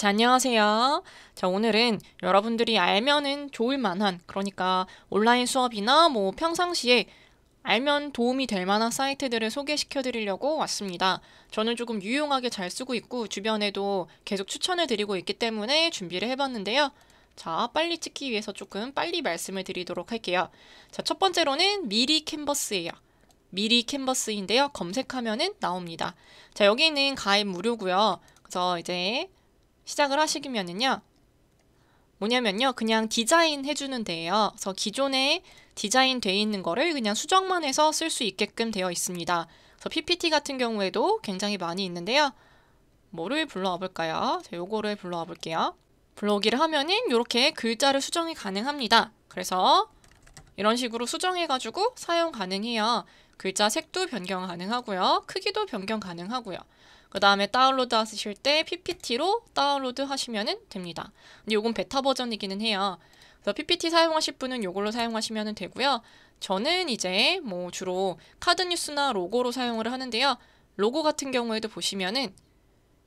자, 안녕하세요. 자, 오늘은 여러분들이 알면은 좋을 만한, 그러니까 온라인 수업이나 뭐 평상시에 알면 도움이 될 만한 사이트들을 소개시켜 드리려고 왔습니다. 저는 조금 유용하게 잘 쓰고 있고 주변에도 계속 추천해 드리고 있기 때문에 준비를 해봤는데요. 자, 빨리 찍기 위해서 조금 빨리 말씀을 드리도록 할게요. 자, 첫 번째로는 미리 캔버스예요. 미리 캔버스인데요. 검색하면은 나옵니다. 자, 여기는 가입 무료고요. 그래서 이제 시작을 하시면은요. 기 뭐냐면요. 그냥 디자인 해주는 데예요. 그래서 기존에 디자인 돼 있는 거를 그냥 수정만 해서 쓸 수 있게끔 되어 있습니다. 그래서 PPT 같은 경우에도 굉장히 많이 있는데요. 뭐를 불러와 볼까요? 요거를 불러와 볼게요. 불러오기를 하면은 이렇게 글자를 수정이 가능합니다. 그래서 이런 식으로 수정해가지고 사용 가능해요. 글자 색도 변경 가능하고요. 크기도 변경 가능하고요. 그 다음에 다운로드 하실 때 PPT로 다운로드 하시면 됩니다. 근데 요건 베타 버전이기는 해요. 그래서 PPT 사용하실 분은 요걸로 사용하시면 되고요. 저는 이제 뭐 주로 카드 뉴스나 로고로 사용을 하는데요. 로고 같은 경우에도 보시면은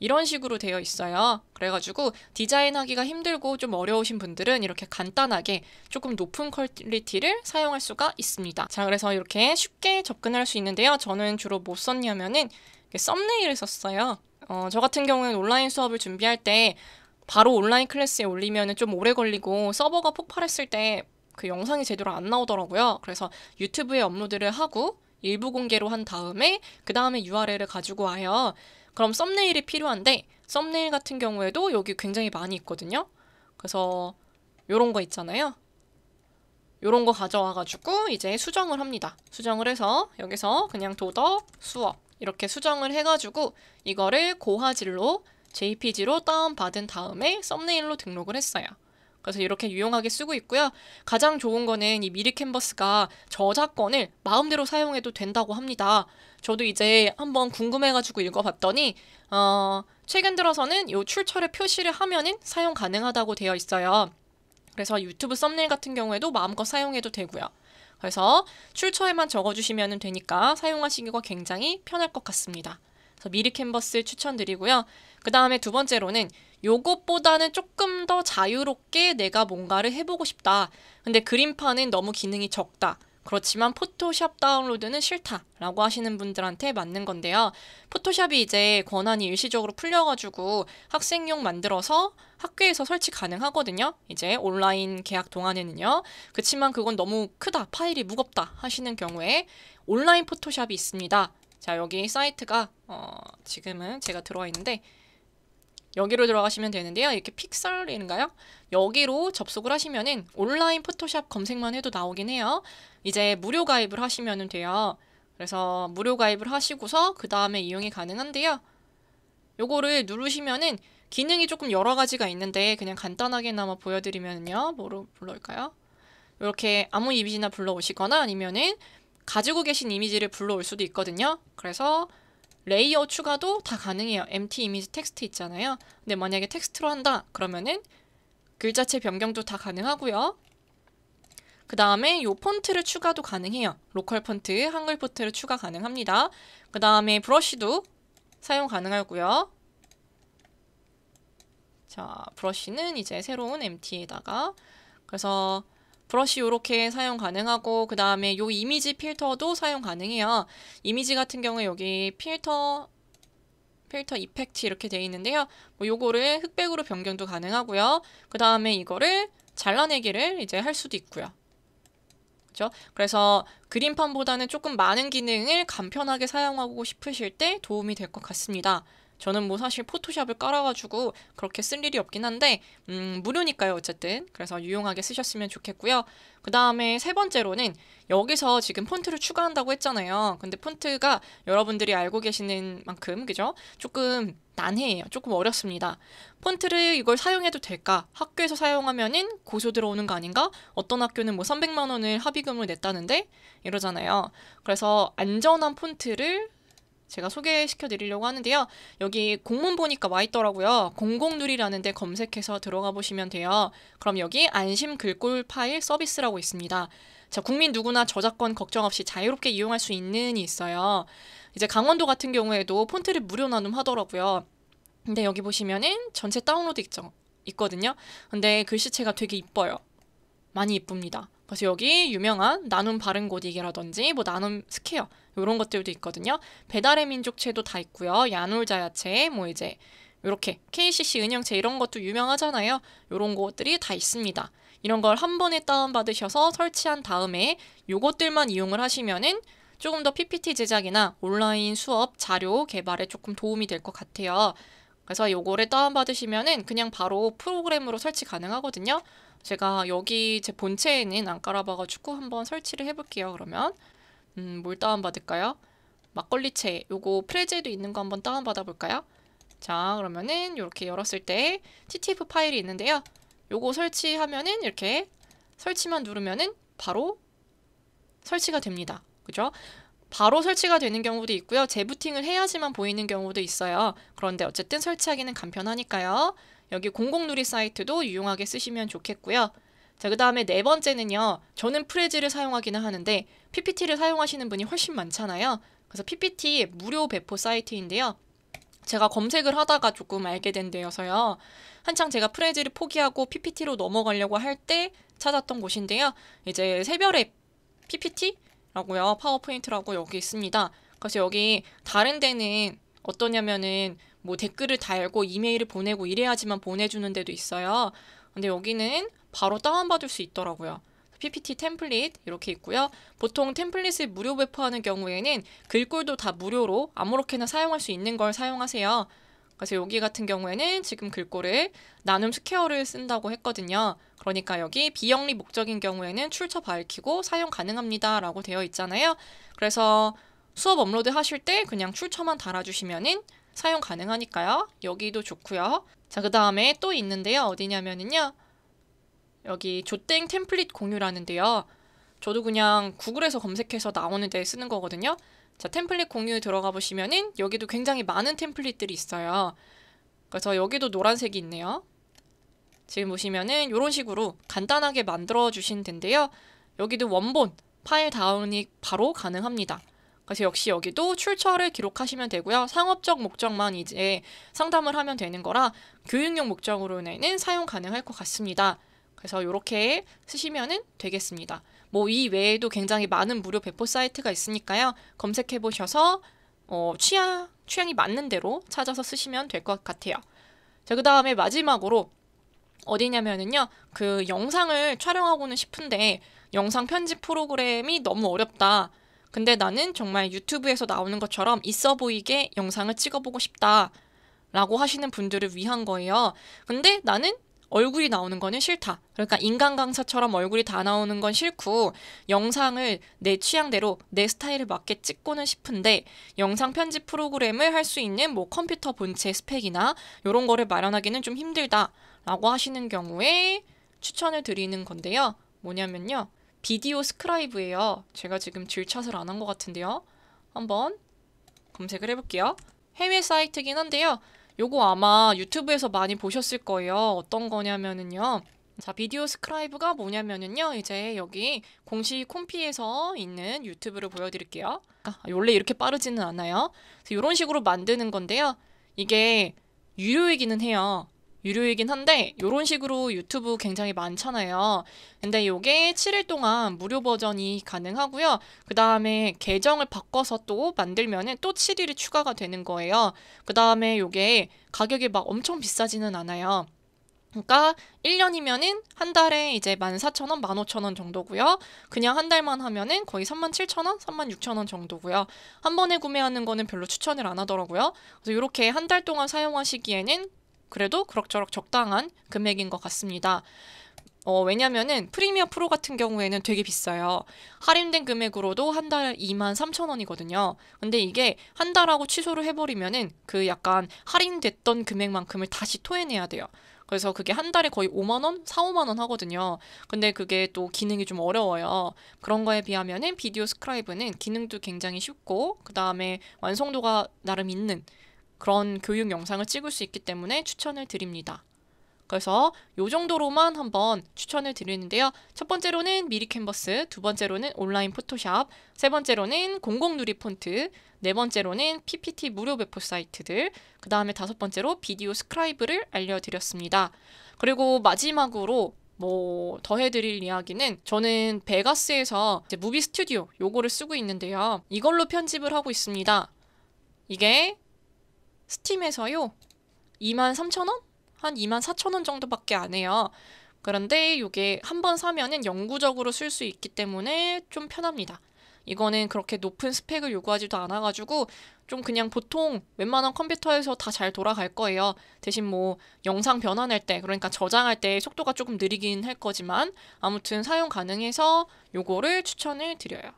이런 식으로 되어 있어요. 그래가지고 디자인하기가 힘들고 좀 어려우신 분들은 이렇게 간단하게 조금 높은 퀄리티를 사용할 수가 있습니다. 자, 그래서 이렇게 쉽게 접근할 수 있는데요. 저는 주로 못 뭐 썼냐면은 썸네일을 썼어요. 어, 저 같은 경우에는 온라인 수업을 준비할 때 바로 온라인 클래스에 올리면 좀 오래 걸리고 서버가 폭발했을 때 그 영상이 제대로 안 나오더라고요. 그래서 유튜브에 업로드를 하고 일부 공개로 한 다음에 그 다음에 URL을 가지고 와요. 그럼 썸네일이 필요한데 썸네일 같은 경우에도 여기 굉장히 많이 있거든요. 그래서 요런 거 있잖아요. 요런 거 가져와가지고 이제 수정을 합니다. 수정을 해서 여기서 그냥 도덕, 수업 이렇게 수정을 해가지고 이거를 고화질로 JPG로 다운받은 다음에 썸네일로 등록을 했어요. 그래서 이렇게 유용하게 쓰고 있고요. 가장 좋은 거는 이 미리 캔버스가 저작권을 마음대로 사용해도 된다고 합니다. 저도 이제 한번 궁금해가지고 읽어봤더니 어, 최근 들어서는 이 출처를 표시를 하면은 사용 가능하다고 되어 있어요. 그래서 유튜브 썸네일 같은 경우에도 마음껏 사용해도 되고요. 그래서 출처에만 적어주시면 되니까 사용하시기가 굉장히 편할 것 같습니다. 그래서 미리 캔버스 추천드리고요. 그 다음에 두 번째로는 요것보다는 조금 더 자유롭게 내가 뭔가를 해보고 싶다. 근데 그림판은 너무 기능이 적다. 그렇지만 포토샵 다운로드는 싫다라고 하시는 분들한테 맞는 건데요. 포토샵이 이제 권한이 일시적으로 풀려가지고 학생용 만들어서 학교에서 설치 가능하거든요. 이제 온라인 계약 동안에는요. 그렇지만 그건 너무 크다, 파일이 무겁다 하시는 경우에 온라인 포토샵이 있습니다. 자, 여기 사이트가 어, 지금은 제가 들어와 있는데 여기로 들어가시면 되는데요. 이렇게 픽셀인가요? 여기로 접속을 하시면은 온라인 포토샵 검색만 해도 나오긴 해요. 이제 무료 가입을 하시면 돼요. 그래서 무료 가입을 하시고서 그 다음에 이용이 가능한데요. 요거를 누르시면은 기능이 조금 여러 가지가 있는데 그냥 간단하게나마 보여드리면요. 뭐로 불러올까요? 이렇게 아무 이미지나 불러오시거나 아니면은 가지고 계신 이미지를 불러올 수도 있거든요. 그래서 레이어 추가도 다 가능해요. MT 이미지 텍스트 있잖아요. 근데 만약에 텍스트로 한다 그러면은 글자체 변경도 다 가능하고요. 그 다음에 요 폰트를 추가도 가능해요. 로컬 폰트, 한글 폰트를 추가 가능합니다. 그 다음에 브러쉬도 사용 가능하고요. 자, 브러쉬는 이제 새로운 MT에다가 그래서 브러쉬 이렇게 사용 가능하고 그 다음에 요 이미지 필터도 사용 가능해요. 이미지 같은 경우에 여기 필터 필터 이펙트 이렇게 되어 있는데요. 뭐 요거를 흑백으로 변경도 가능하고요. 그 다음에 이거를 잘라내기를 이제 할 수도 있고요. 그렇죠? 그래서 그림판보다는 조금 많은 기능을 간편하게 사용하고 싶으실 때 도움이 될 것 같습니다. 저는 뭐 사실 포토샵을 깔아가지고 그렇게 쓸 일이 없긴 한데 음, 무료니까요 어쨌든 그래서 유용하게 쓰셨으면 좋겠고요 그 다음에 세 번째로는 여기서 지금 폰트를 추가한다고 했잖아요 근데 폰트가 여러분들이 알고 계시는 만큼 그죠 조금 난해해요 조금 어렵습니다 폰트를 이걸 사용해도 될까 학교에서 사용하면은 고소 들어오는 거 아닌가 어떤 학교는 뭐 300만 원을 합의금을 냈다는데 이러잖아요 그래서 안전한 폰트를 제가 소개시켜 드리려고 하는데요. 여기 공문 보니까 와 있더라고요. 공공누리라는데 검색해서 들어가 보시면 돼요. 그럼 여기 안심 글꼴 파일 서비스라고 있습니다. 자, 국민 누구나 저작권 걱정 없이 자유롭게 이용할 수 있는 이 있어요. 이제 강원도 같은 경우에도 폰트를 무료 나눔하더라고요. 근데 여기 보시면은 전체 다운로드 있죠. 있거든요. 근데 글씨체가 되게 이뻐요. 많이 이쁩니다. 그래서 여기 유명한 나눔 바른 곳딕기라든지뭐 나눔 스퀘어 이런 것들도 있거든요. 배달의 민족체도 다 있고요. 야놀자야체 뭐 이제 이렇게 KCC 은영체 이런 것도 유명하잖아요. 이런 것들이 다 있습니다. 이런 걸 한 번에 다운받으셔서 설치한 다음에 요것들만 이용을 하시면은 조금 더 PPT 제작이나 온라인 수업 자료 개발에 조금 도움이 될 것 같아요. 그래서 요거를 다운받으시면은 그냥 바로 프로그램으로 설치 가능하거든요. 제가 여기 제 본체에 는안깔아봐가 축구 한번 설치를 해볼게요. 그러면 음, 뭘 다운받을까요? 막걸리채 요거 프레제도 있는 거 한번 다운받아 볼까요? 자 그러면은 이렇게 열었을 때 TTF 파일이 있는데요. 요거 설치하면은 이렇게 설치만 누르면은 바로 설치가 됩니다. 그죠? 바로 설치가 되는 경우도 있고요. 재부팅을 해야지만 보이는 경우도 있어요. 그런데 어쨌든 설치하기는 간편하니까요. 여기 공공누리 사이트도 유용하게 쓰시면 좋겠고요. 자, 그 다음에 네 번째는요. 저는 프레즈를 사용하기는 하는데 PPT를 사용하시는 분이 훨씬 많잖아요. 그래서 PPT 무료 배포 사이트인데요. 제가 검색을 하다가 조금 알게 된 데여서요. 한창 제가 프레즈를 포기하고 PPT로 넘어가려고 할 때 찾았던 곳인데요. 이제 새별의 PPT 라고요. 파워포인트라고 여기 있습니다. 그래서 여기 다른 데는 어떠냐면은 뭐 댓글을 달고 이메일을 보내고 이래야지만 보내주는 데도 있어요. 근데 여기는 바로 다운받을 수 있더라고요. PPT 템플릿 이렇게 있고요. 보통 템플릿을 무료 배포하는 경우에는 글꼴도 다 무료로 아무렇게나 사용할 수 있는 걸 사용하세요. 그래서 여기 같은 경우에는 지금 글꼴을 나눔 스퀘어를 쓴다고 했거든요. 그러니까 여기 비영리 목적인 경우에는 출처 밝히고 사용 가능합니다. 라고 되어 있잖아요. 그래서 수업 업로드 하실 때 그냥 출처만 달아주시면은 사용 가능하니까요. 여기도 좋고요. 자, 그 다음에 또 있는데요. 어디냐면은요. 여기 조땡 템플릿 공유라는데요. 저도 그냥 구글에서 검색해서 나오는 데 쓰는 거거든요. 자, 템플릿 공유에 들어가 보시면은 여기도 굉장히 많은 템플릿들이 있어요. 그래서 여기도 노란색이 있네요. 지금 보시면은 이런 식으로 간단하게 만들어 주신텐데요 여기도 원본 파일 다운이 바로 가능합니다. 그래서 역시 여기도 출처를 기록하시면 되고요. 상업적 목적만 이제 상담을 하면 되는 거라 교육용 목적으로는 사용 가능할 것 같습니다. 그래서 이렇게 쓰시면 되겠습니다. 뭐이 외에도 굉장히 많은 무료 배포 사이트가 있으니까요. 검색해 보셔서 어, 취향 취향이 맞는 대로 찾아서 쓰시면 될 것 같아요. 자, 그 다음에 마지막으로 어디냐면은요, 그 영상을 촬영하고는 싶은데 영상 편집 프로그램이 너무 어렵다. 근데 나는 정말 유튜브에서 나오는 것처럼 있어 보이게 영상을 찍어보고 싶다. 라고 하시는 분들을 위한 거예요. 근데 나는 얼굴이 나오는 거는 싫다. 그러니까 인간 강사처럼 얼굴이 다 나오는 건 싫고 영상을 내 취향대로 내 스타일에 맞게 찍고는 싶은데 영상 편집 프로그램을 할 수 있는 뭐 컴퓨터 본체 스펙이나 이런 거를 마련하기는 좀 힘들다라고 하시는 경우에 추천을 드리는 건데요. 뭐냐면요. 비디오 스크라이브예요. 제가 지금 질찾을 안 한 것 같은데요. 한번 검색을 해볼게요. 해외 사이트긴 한데요. 요거 아마 유튜브에서 많이 보셨을 거예요. 어떤 거냐면은요. 자, 비디오 스크라이브가 뭐냐면은요. 이제 여기 공식 콤피에서 있는 유튜브를 보여드릴게요. 아, 원래 이렇게 빠르지는 않아요. 이런 식으로 만드는 건데요. 이게 유료이기는 해요. 유료이긴 한데 이런 식으로 유튜브 굉장히 많잖아요. 근데 이게 7일 동안 무료 버전이 가능하고요. 그 다음에 계정을 바꿔서 또 만들면 또 7일이 추가가 되는 거예요. 그 다음에 이게 가격이 막 엄청 비싸지는 않아요. 그러니까 1년이면은 한 달에 이제 14,000원, 15,000원 정도고요. 그냥 한 달만 하면은 거의 37,000원, 36,000원 정도고요. 한 번에 구매하는 거는 별로 추천을 안 하더라고요. 그래서 이렇게 한 달 동안 사용하시기에는 그래도 그럭저럭 적당한 금액인 것 같습니다. 어, 왜냐면은 프리미어 프로 같은 경우에는 되게 비싸요. 할인된 금액으로도 한 달 2만 3천 원이거든요. 근데 이게 한 달하고 취소를 해버리면은 그 약간 할인됐던 금액만큼을 다시 토해내야 돼요. 그래서 그게 한 달에 거의 5만 원, 4, 5만 원 하거든요. 근데 그게 또 기능이 좀 어려워요. 그런 거에 비하면은 비디오 스크라이브는 기능도 굉장히 쉽고 그다음에 완성도가 나름 있는 그런 교육 영상을 찍을 수 있기 때문에 추천을 드립니다. 그래서 요 정도로만 한번 추천을 드리는데요. 첫 번째로는 미리 캔버스, 두 번째로는 온라인 포토샵, 세 번째로는 공공 누리 폰트, 네 번째로는 PPT 무료 배포 사이트들, 그 다음에 다섯 번째로 비디오 스크라이브를 알려드렸습니다. 그리고 마지막으로 뭐 더해드릴 이야기는 저는 베가스에서 무비 스튜디오 요거를 쓰고 있는데요. 이걸로 편집을 하고 있습니다. 이게 스팀에서요. 23,000원? 한 24,000원 정도밖에 안 해요. 그런데 이게 한 번 사면은 영구적으로 쓸 수 있기 때문에 좀 편합니다. 이거는 그렇게 높은 스펙을 요구하지도 않아가지고 좀 그냥 보통 웬만한 컴퓨터에서 다 잘 돌아갈 거예요. 대신 뭐 영상 변환할 때 그러니까 저장할 때 속도가 조금 느리긴 할 거지만 아무튼 사용 가능해서 요거를 추천을 드려요.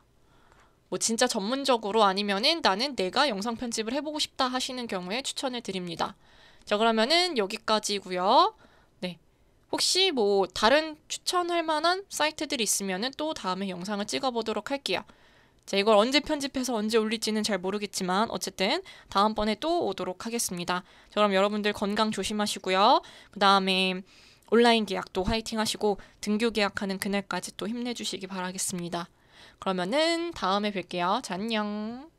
뭐 진짜 전문적으로 아니면은 나는 내가 영상 편집을 해보고 싶다 하시는 경우에 추천을 드립니다. 자 그러면은 여기까지고요. 네. 혹시 뭐 다른 추천할 만한 사이트들이 있으면은 또 다음에 영상을 찍어보도록 할게요. 자 이걸 언제 편집해서 언제 올릴지는 잘 모르겠지만 어쨌든 다음번에 또 오도록 하겠습니다. 자, 그럼 여러분들 건강 조심하시고요. 그 다음에 온라인 계약도 화이팅 하시고 등교 계약하는 그날까지 또 힘내주시기 바라겠습니다. 그러면은 다음에 뵐게요. 자, 안녕.